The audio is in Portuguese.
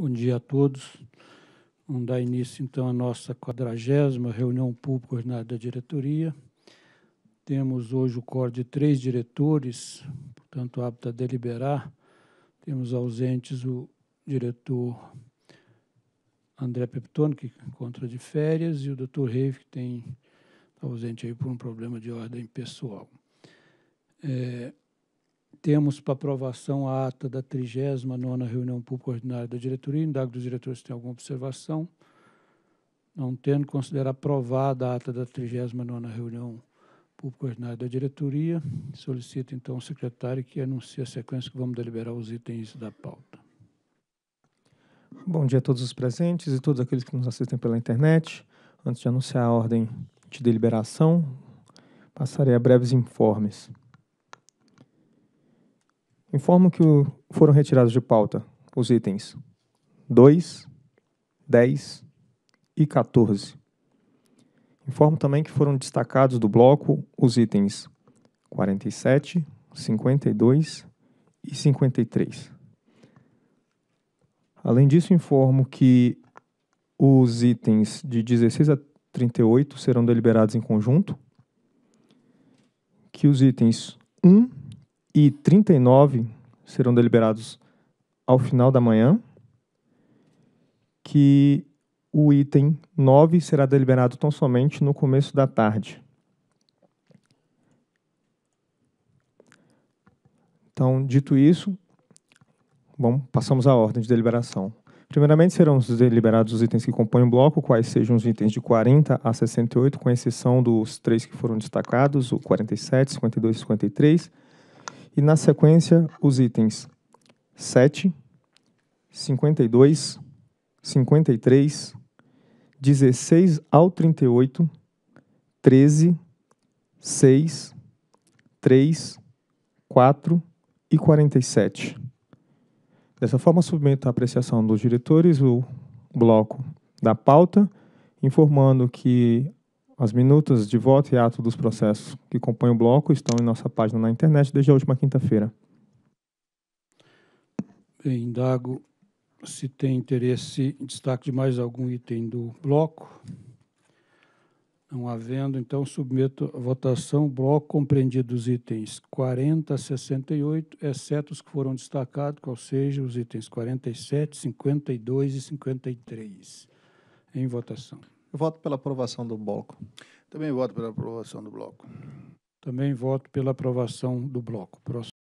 Bom dia a todos. Vamos dar início, então, à nossa quadragésima reunião pública ordinária da diretoria. Temos hoje o coro de três diretores, portanto, apto a deliberar. Temos ausentes o diretor André Peptone, que encontra de férias, e o doutor Reif, que tem tá ausente aí por um problema de ordem pessoal. É, temos para aprovação a ata da 39ª reunião pública ordinária da diretoria. Indago dos diretores se tem alguma observação. Não tendo, considero aprovada a ata da 39ª reunião pública ordinária da diretoria. Solicito, então, ao secretário que anuncie a sequência que vamos deliberar os itens da pauta. Bom dia a todos os presentes e todos aqueles que nos assistem pela internet. Antes de anunciar a ordem de deliberação, passarei a breves informes. Informo que foram retirados de pauta os itens 2, 10 e 14. Informo também que foram destacados do bloco os itens 47, 52 e 53. Além disso, informo que os itens de 16 a 38 serão deliberados em conjunto, que os itens 1 e 39 serão deliberados ao final da manhã, que o item 9 será deliberado tão somente no começo da tarde. Então, dito isso, bom, passamos à ordem de deliberação. Primeiramente, serão deliberados os itens que compõem o bloco, quais sejam os itens de 40 a 68, com exceção dos três que foram destacados, o 47, 52 e 53, e, na sequência, os itens 7, 52, 53, 16 ao 38, 13, 6, 3, 4 e 47. Dessa forma, submeto à apreciação dos diretores o bloco da pauta, informando que as minutas de voto e ato dos processos que compõem o bloco estão em nossa página na internet desde a última quinta-feira. Bem, indago se tem interesse em destaque de mais algum item do bloco. Não havendo, então submeto a votação o bloco compreendido dos itens 40 a 68, exceto os que foram destacados, qual seja os itens 47, 52 e 53. Em votação. Eu voto pela aprovação do bloco. Também voto pela aprovação do bloco. Também voto pela aprovação do bloco. Próximo.